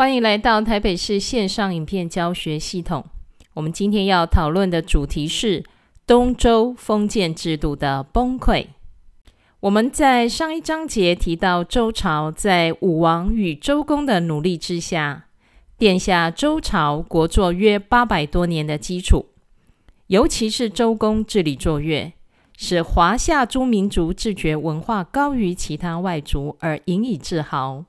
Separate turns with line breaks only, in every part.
欢迎来到台北市线上影片教学系统。我们今天要讨论的主题是东周封建制度的崩溃。我们在上一章节提到，周朝在武王与周公的努力之下，奠下周朝国祚约八百多年的基础。尤其是周公治理卓越，使华夏诸民族自觉文化高于其他外族，而引以自豪。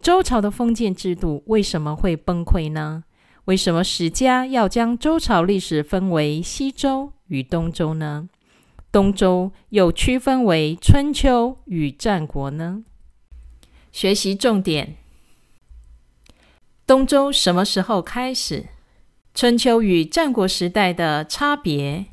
周朝的封建制度为什么会崩溃呢？为什么史家要将周朝历史分为西周与东周呢？东周又区分为春秋与战国呢？学习重点：东周什么时候开始？春秋与战国时代的差别？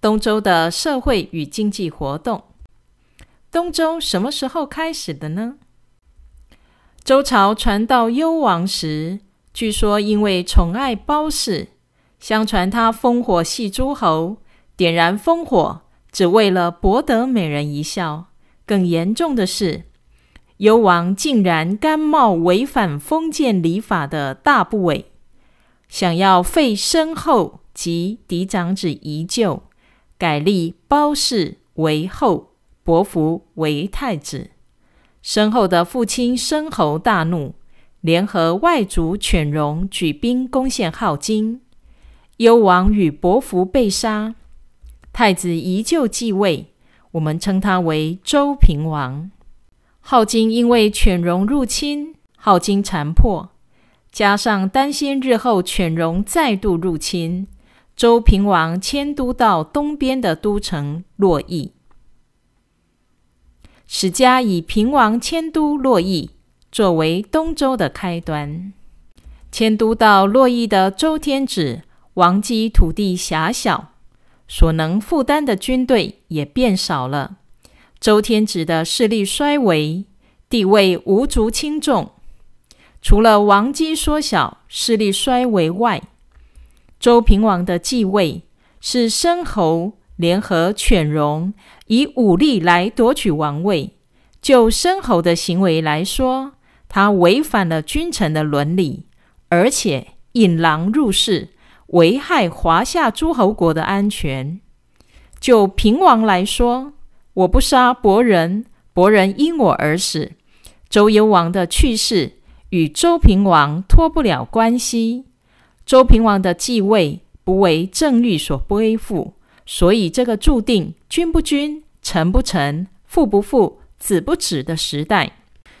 东周的社会与经济活动？东周什么时候开始的呢？周朝传到幽王时，据说因为宠爱褒姒，相传他烽火戏诸侯，点燃烽火只为了博得美人一笑。更严重的是，幽王竟然甘冒违反封建礼法的大不韪，想要废身后及嫡长子遗臼，改立褒姒为后，伯服为太子。身后的父亲申侯大怒，联合外族犬戎举兵攻陷镐京，幽王与伯服被杀，太子依旧继位，我们称他为周平王。镐京因为犬戎入侵，镐京残破，加上担心日后犬戎再度入侵，周平王迁都到东边的都城洛邑。史家以平王迁都洛邑作为东周的开端。迁都到洛邑的周天子王姬土地狭小，所能负担的军队也变少了。周天子的势力衰微，地位无足轻重。除了王姬缩小势力衰微外，周平王的继位是申侯。联合犬戎以武力来夺取王位。就申侯的行为来说，他违反了君臣的伦理，而且引狼入室，危害华夏诸侯国的安全。就平王来说，我不杀伯仁，伯仁因我而死。周幽王的去世与周平王脱不了关系。周平王的继位不为正律所背负。所以，这个注定君不君、臣不臣、父不父、子不子的时代，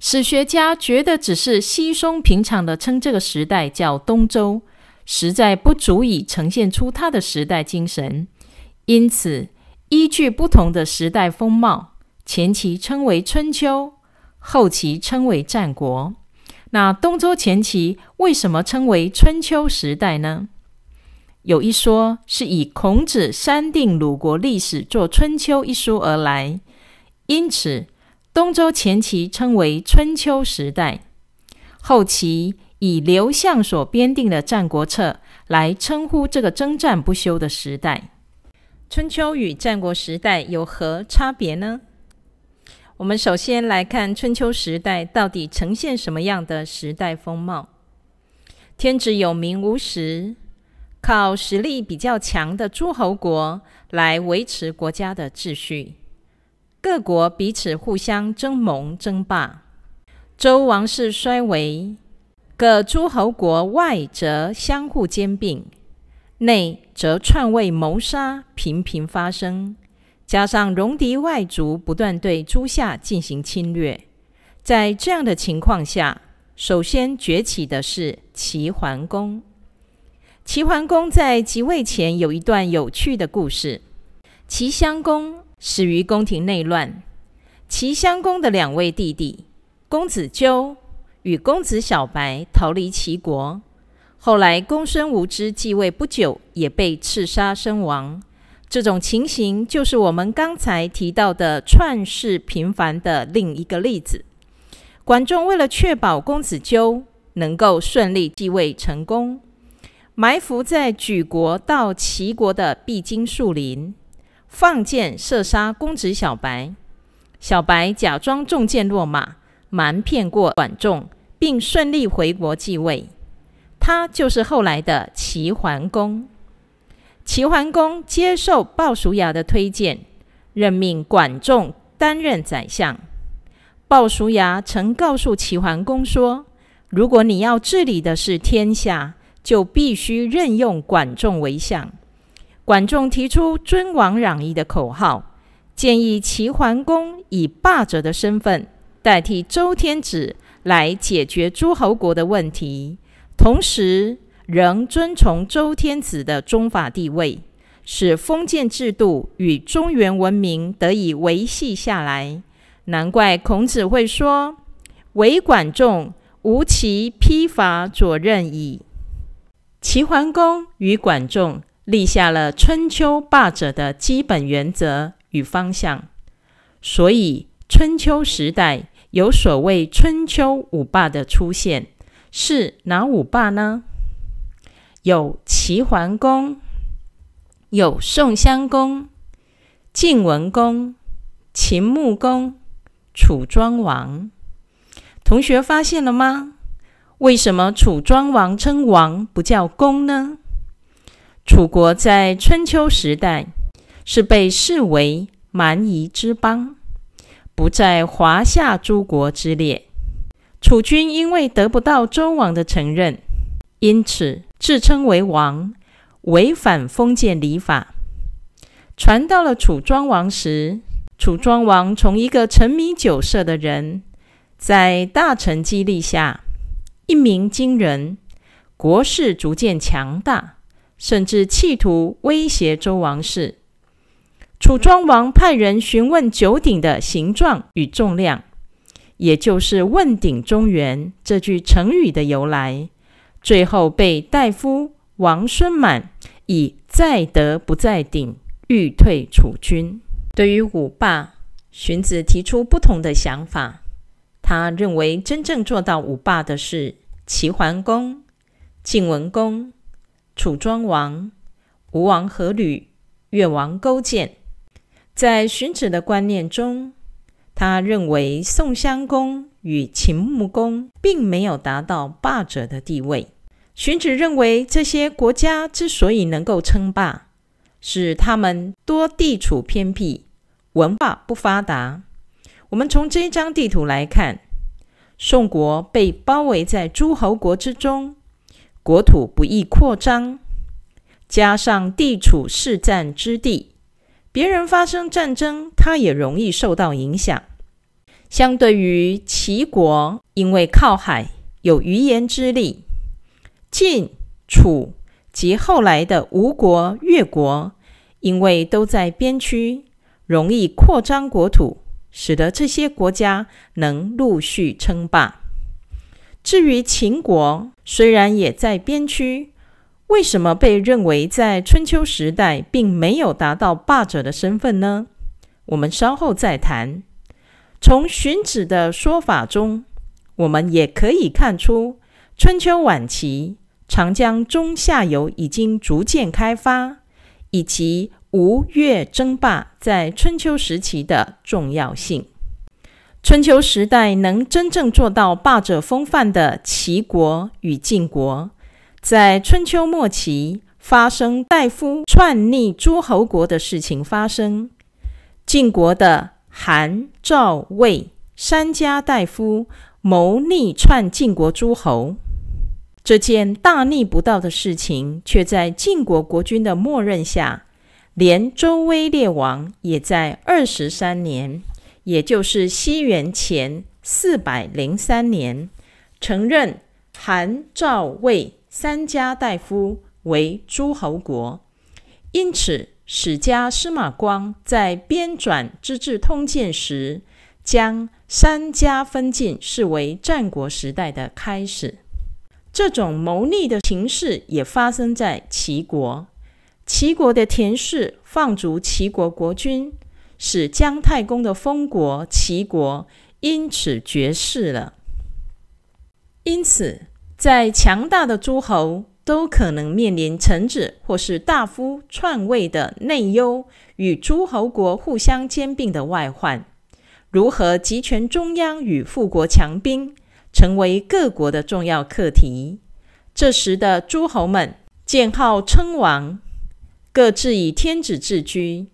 史学家觉得只是稀松平常的称这个时代叫东周，实在不足以呈现出他的时代精神。因此，依据不同的时代风貌，前期称为春秋，后期称为战国。那东周前期为什么称为春秋时代呢？有一说，是以孔子删定鲁国历史作《春秋》一书而来，因此东周前期称为春秋时代，后期以刘向所编定的《战国策》来称呼这个征战不休的时代。春秋与战国时代有何差别呢？我们首先来看春秋时代到底呈现什么样的时代风貌？天子有名无实。靠实力比较强的诸侯国来维持国家的秩序，各国彼此互相争盟争霸，周王室衰微，各诸侯国外则相互兼并，内则篡位谋杀频频发生，加上戎狄外族不断对诸夏进行侵略，在这样的情况下，首先崛起的是齐桓公。齐桓公在即位前有一段有趣的故事。齐襄公死于宫廷内乱，齐襄公的两位弟弟公子纠与公子小白逃离齐国。后来，公孙无知继位不久也被刺杀身亡。这种情形就是我们刚才提到的篡世频繁的另一个例子。管仲为了确保公子纠能够顺利继位成功。埋伏在举国到齐国的必经树林，放箭射杀公子小白。小白假装中箭落马，瞒骗过管仲，并顺利回国继位。他就是后来的齐桓公。齐桓公接受鲍叔牙的推荐，任命管仲担任宰相。鲍叔牙曾告诉齐桓公说：“如果你要治理的是天下。”就必须任用管仲为相。管仲提出“尊王攘夷”的口号，建议齐桓公以霸者的身份代替周天子来解决诸侯国的问题，同时仍遵从周天子的宗法地位，使封建制度与中原文明得以维系下来。难怪孔子会说：“唯管仲，吾其披伐左任矣。”齐桓公与管仲立下了春秋霸者的基本原则与方向，所以春秋时代有所谓春秋五霸的出现，是哪五霸呢？有齐桓公，有宋襄公，晋文公，秦穆公，楚庄王。同学发现了吗？为什么楚庄王称王不叫公呢？楚国在春秋时代是被视为蛮夷之邦，不在华夏诸国之列。楚军因为得不到周王的承认，因此自称为王，违反封建礼法。传到了楚庄王时，楚庄王从一个沉迷酒色的人，在大臣激励下。一鸣惊人，国势逐渐强大，甚至企图威胁周王室。楚庄王派人询问九鼎的形状与重量，也就是“问鼎中原”这句成语的由来。最后被大夫王孙满以“在德不在鼎”欲退楚军。对于五霸，荀子提出不同的想法。他认为真正做到五霸的是齐桓公、晋文公、楚庄王、吴王阖闾、越王勾践。在荀子的观念中，他认为宋襄公与秦穆公并没有达到霸者的地位。荀子认为，这些国家之所以能够称霸，是他们多地处偏僻，文化不发达。我们从这张地图来看，宋国被包围在诸侯国之中，国土不易扩张。加上地处世战之地，别人发生战争，它也容易受到影响。相对于齐国，因为靠海有鱼盐之力；晋、楚及后来的吴国、越国，因为都在边区，容易扩张国土。使得这些国家能陆续称霸。至于秦国，虽然也在边区，为什么被认为在春秋时代并没有达到霸者的身份呢？我们稍后再谈。从荀子的说法中，我们也可以看出，春秋晚期，长江中下游已经逐渐开发，以及。吴越争霸在春秋时期的重要性。春秋时代能真正做到霸者风范的齐国与晋国，在春秋末期发生大夫篡逆诸侯国的事情发生。晋国的韩、赵、魏三家大夫谋逆篡晋国诸侯，这件大逆不道的事情，却在晋国国君的默认下。连周威烈王也在二十三年，也就是西元前四百零三年，承认韩、赵、魏三家大夫为诸侯国。因此，史家司马光在编纂《资治通鉴》时，将三家分晋视为战国时代的开始。这种谋逆的形式也发生在齐国。齐国的田氏放逐齐国国君，使姜太公的封国齐国因此绝世了。因此，在强大的诸侯都可能面临臣子或是大夫篡位的内忧，与诸侯国互相兼并的外患，如何集权中央与富国强兵，成为各国的重要课题。这时的诸侯们建号称王。各自以天子自居，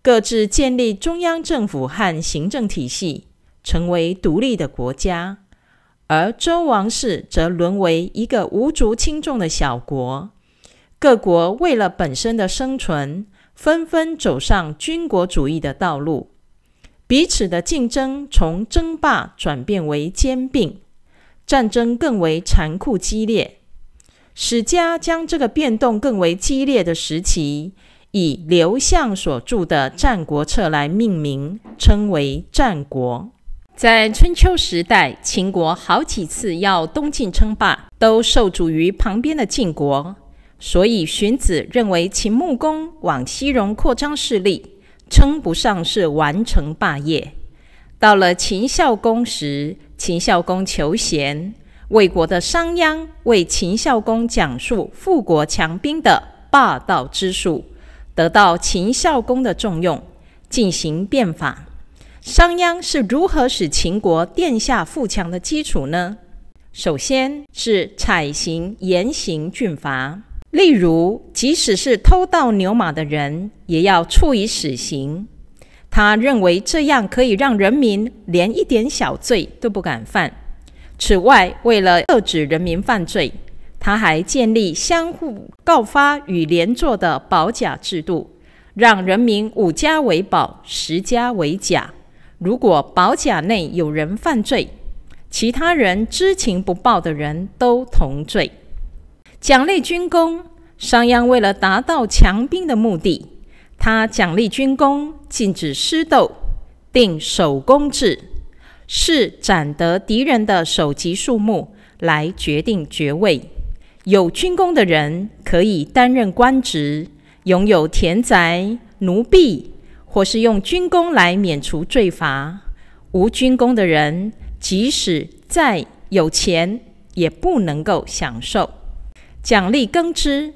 各自建立中央政府和行政体系，成为独立的国家；而周王室则沦为一个无足轻重的小国。各国为了本身的生存，纷纷走上军国主义的道路，彼此的竞争从争霸转变为兼并，战争更为残酷激烈。史家将这个变动更为激烈的时期，以刘向所著的《战国策》来命名，称为战国。在春秋时代，秦国好几次要东进称霸，都受阻于旁边的晋国，所以荀子认为秦穆公往西戎扩张势力，称不上是完成霸业。到了秦孝公时，秦孝公求贤。魏国的商鞅为秦孝公讲述富国强兵的霸道之术，得到秦孝公的重用，进行变法。商鞅是如何使秦国殿下富强的基础呢？首先是采行严刑峻罚，例如即使是偷盗牛马的人，也要处以死刑。他认为这样可以让人民连一点小罪都不敢犯。此外，为了遏止人民犯罪，他还建立相互告发与连坐的保甲制度，让人民五家为保，十家为甲。如果保甲内有人犯罪，其他人知情不报的人都同罪。奖励军功，商鞅为了达到强兵的目的，他奖励军功，禁止私斗，定守攻制。是斩得敌人的首级数目来决定爵位。有军功的人可以担任官职，拥有田宅、奴婢，或是用军功来免除罪罚。无军功的人，即使再有钱，也不能够享受奖励耕织。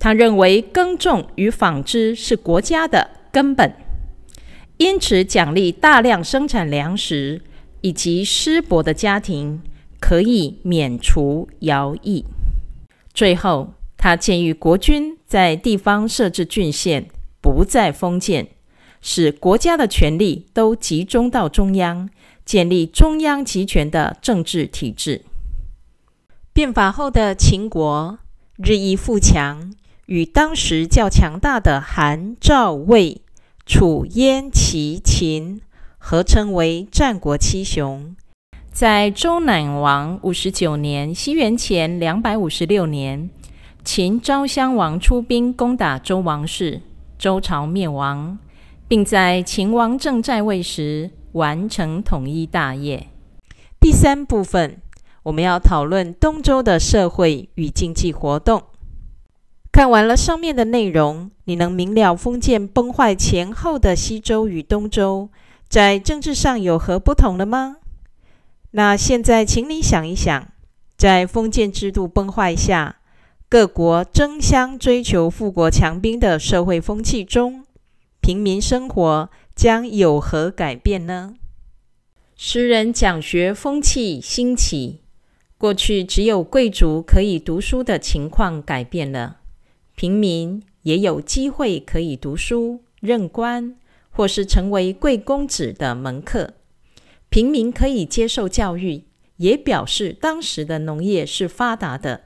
他认为耕种与纺织是国家的根本，因此奖励大量生产粮食。以及师伯的家庭可以免除徭役。最后，他建议国君在地方设置郡县，不再封建，使国家的权力都集中到中央，建立中央集权的政治体制。变法后的秦国日益富强，与当时较强大的韩、赵、魏、楚、燕、齐、秦。合称为战国七雄。在周赧王五十九年（西元前两百五十六年），秦昭襄王出兵攻打周王室，周朝灭亡，并在秦王政在位时完成统一大业。第三部分，我们要讨论东周的社会与经济活动。看完了上面的内容，你能明了封建崩坏前后的西周与东周。在政治上有何不同了吗？那现在，请你想一想，在封建制度崩坏下，各国争相追求富国强兵的社会风气中，平民生活将有何改变呢？诗人讲学风气兴起，过去只有贵族可以读书的情况改变了，平民也有机会可以读书、任官。或是成为贵公子的门客，平民可以接受教育，也表示当时的农业是发达的，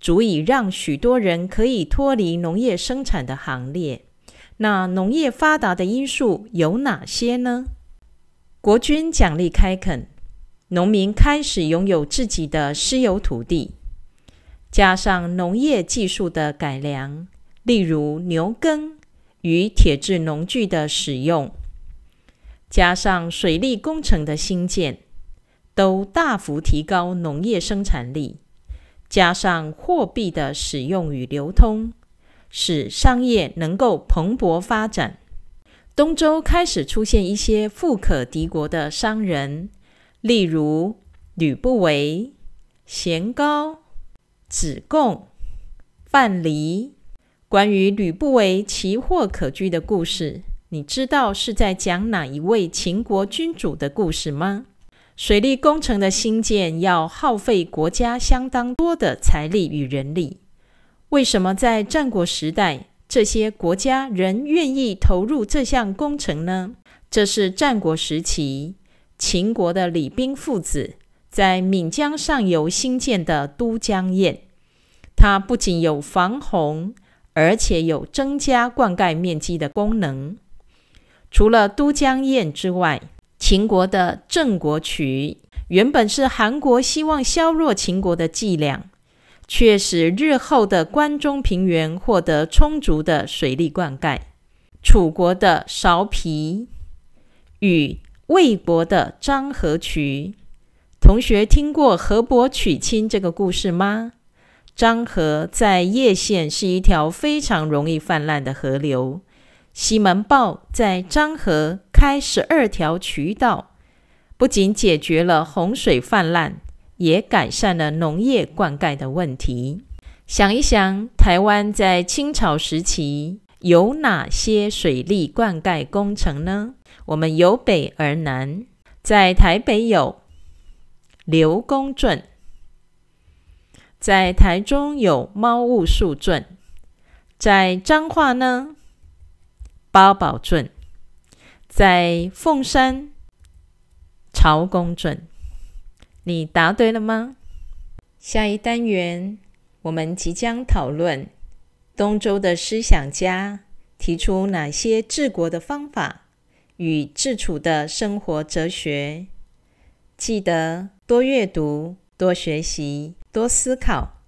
足以让许多人可以脱离农业生产的行列。那农业发达的因素有哪些呢？国君奖励开垦，农民开始拥有自己的私有土地，加上农业技术的改良，例如牛耕。与铁制农具的使用，加上水利工程的兴建，都大幅提高农业生产力。加上货币的使用与流通，使商业能够蓬勃发展。东周开始出现一些富可敌国的商人，例如吕不韦、咸高、子贡、范蠡。关于吕不韦奇货可居的故事，你知道是在讲哪一位秦国君主的故事吗？水利工程的兴建要耗费国家相当多的财力与人力。为什么在战国时代，这些国家仍愿意投入这项工程呢？这是战国时期秦国的李冰父子在闽江上游兴建的都江堰。它不仅有防洪。而且有增加灌溉面积的功能。除了都江堰之外，秦国的郑国渠原本是韩国希望削弱秦国的伎俩，却使日后的关中平原获得充足的水利灌溉。楚国的芍皮与魏国的漳河渠，同学听过河伯娶亲这个故事吗？漳河在叶县是一条非常容易泛滥的河流。西门豹在漳河开十二条渠道，不仅解决了洪水泛滥，也改善了农业灌溉的问题。想一想，台湾在清朝时期有哪些水利灌溉工程呢？我们由北而南，在台北有刘公圳。在台中有猫雾树准，在彰化呢八宝镇，在凤山朝公镇。你答对了吗？下一单元我们即将讨论东周的思想家提出哪些治国的方法与治处的生活哲学。记得多阅读，多学习。多思考。